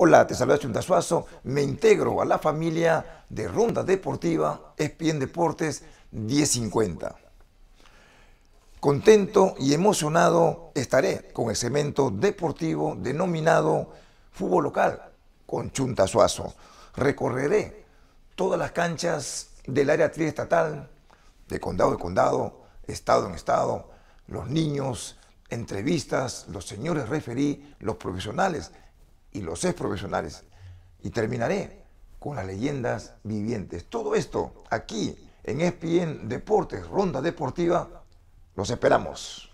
Hola, te saluda Suazo, Me integro a la familia de Ronda Deportiva ESPN Deportes 1050. Contento y emocionado estaré con el cemento deportivo denominado Fútbol Local con Suazo. Recorreré todas las canchas del área triestatal, de condado en condado, estado en estado, los niños, entrevistas, los señores referí, los profesionales y los ex profesionales. Y terminaré con las leyendas vivientes. Todo esto aquí en ESPN Deportes, Ronda Deportiva. Los esperamos.